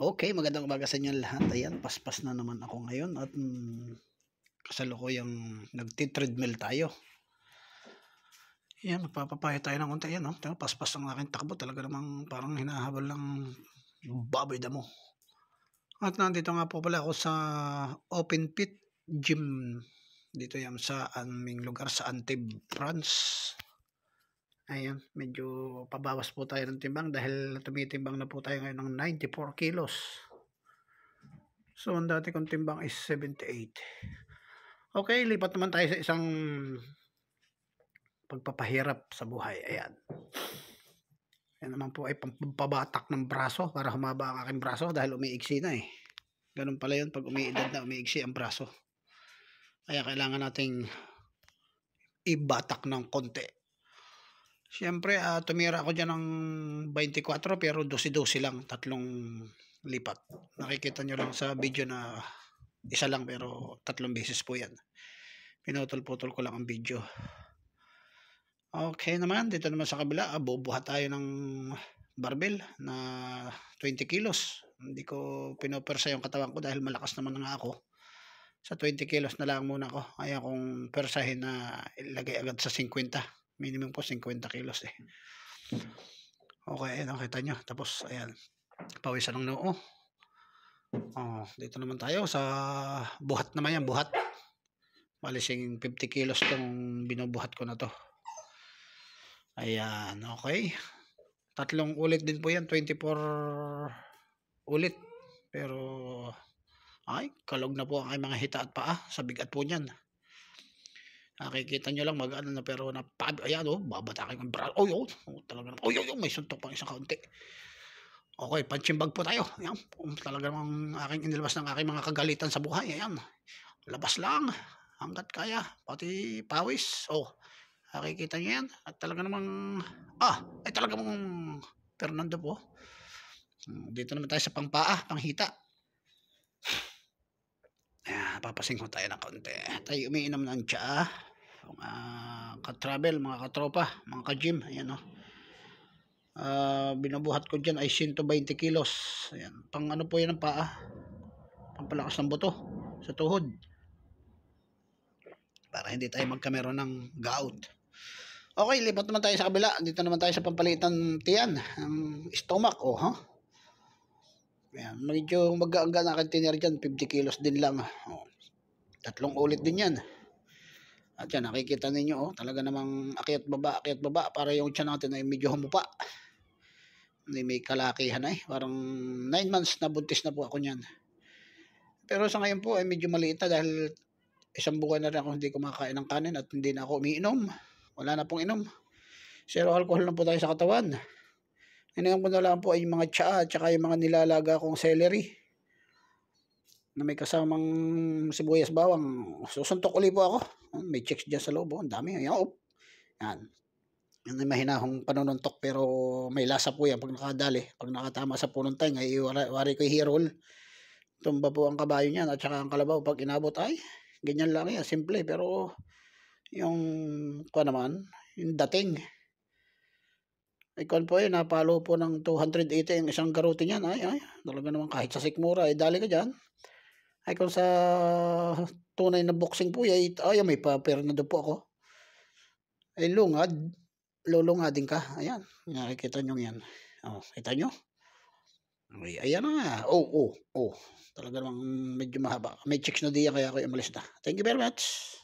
Okay, magandang umaga sa inyo lahat. Ayan, paspas na naman ako ngayon at mm, kasalukuyang nagti-treadmill tayo. Ayan, magpapapayo tayo ng unti. Ayan, oh, no? paspas ang aking takbo. Talaga namang parang hinahabol ng baboy damo. At nandito nga po pala ako sa open pit gym. Dito yan sa aming lugar sa Antibes, France. Ayan, medyo pabawas po tayo ng timbang dahil tumitimbang na po tayo ngayon ng 94 kilos. So, ang dati kong timbang is 78. Okay, lipat naman tayo sa isang pagpapahirap sa buhay. Ayan. Ayan naman po ay pampabatak ng braso para humaba ang aking braso dahil umiiksi na eh. Ganun pala yun pag umiidad na umiiksi ang braso. Kaya kailangan nating ibatak ng konti Siyempre, uh, tumira ako dyan ng 24 pero 12-12 lang, tatlong lipat. Nakikita nyo lang sa video na isa lang pero tatlong beses po yan. Pinutol-putol ko lang ang video. Okay naman, dito naman sa kabila, ah, bubuhat tayo ng barbell na 20 kilos. Hindi ko pinopersa yung katawan ko dahil malakas naman nga ako. Sa 20 kilos na lang muna ko. Kaya kong persahin na ilagay agad sa 50 Minimum ko 50 kilos eh. Okay, ayan, kita nyo. Tapos, ayan, pawisan ng noo. Oh, dito naman tayo sa buhat naman yan, buhat. Malising 50 kilos tong binubuhat ko na to. Ayan, okay. Tatlong ulit din po yan, 24 ulit. Pero, ay, kalog na po ang mga hita at paa sa bigat po niyan. Nakikita nyo lang mag ano na pero na pab ayan oh, babatakin ng bra. Oh, yo, oh, talaga. Oh, yo, yo, may suntok pang isang kaunti. Okay, punching po tayo. Ayan, um, talaga namang aking inilabas ng aking mga kagalitan sa buhay. Ayan, labas lang hanggat kaya, pati pawis. Oh, nakikita nyo yan. At talaga namang, ah, ay talaga namang Fernando po. Hmm, dito naman tayo sa pangpaa, panghita. Ah, papasing ko tayo ng kaunti. Tayo umiinom ng tsaa mga ka-travel, mga katropa, mga ka-gym, ayan o. Oh. Uh, ah, binubuhat ko dyan ay 120 kilos. Ayan, pang ano po yan ang paa. Pampalakas ng buto sa tuhod. Para hindi tayo magkamero ng gout. Okay, lipat naman tayo sa kabila. Dito naman tayo sa pampalitan tiyan, ang stomach, oh, ha? Huh? Ayan, medyo mag-aangga na container dyan, 50 kilos din lang. Oh. Tatlong ulit din yan. At yan, nakikita ninyo, oh, talaga namang akyat baba, akyat baba, para yung tiyan natin ay medyo humupa. May, may kalakihan ay, parang 9 months na buntis na po ako niyan. Pero sa ngayon po ay medyo maliit na dahil isang buwan na rin ako hindi kumakain ng kanin at hindi na ako umiinom. Wala na pong inom. Zero alcohol na po tayo sa katawan. Ngayon ko na lang po ay mga tsaa at saka yung mga nilalaga kong celery na may kasamang sibuyas bawang. Susuntok uli po ako. Oh, may checks dyan sa loob. Oh, ang dami. Yan. Oh. Yan. Yan ay mahinahong panununtok pero may lasa po yan pag nakadali. Pag nakatama sa punong tayo, ay wari ko hirol. Tumba po ang kabayo niyan at saka ang kalabaw pag inabot ay ganyan lang yan. Simple pero yung ko naman, yung dating. Ikaw po eh, napalo po ng 280 yung isang garuti niyan. Ay, ay, talaga naman kahit sa sikmura, ay dali ka dyan. Ay kung sa tunay na boxing po, ay, ay may paper na do po ako. Ay lungad, lulungadin ka. Ayan, nakikita nyo yan. Oh, kita nyo? Okay, ayan na nga. Oh, oh, oh. Talaga namang medyo mahaba. May checks na diyan kaya ako umalis na. Thank you very much.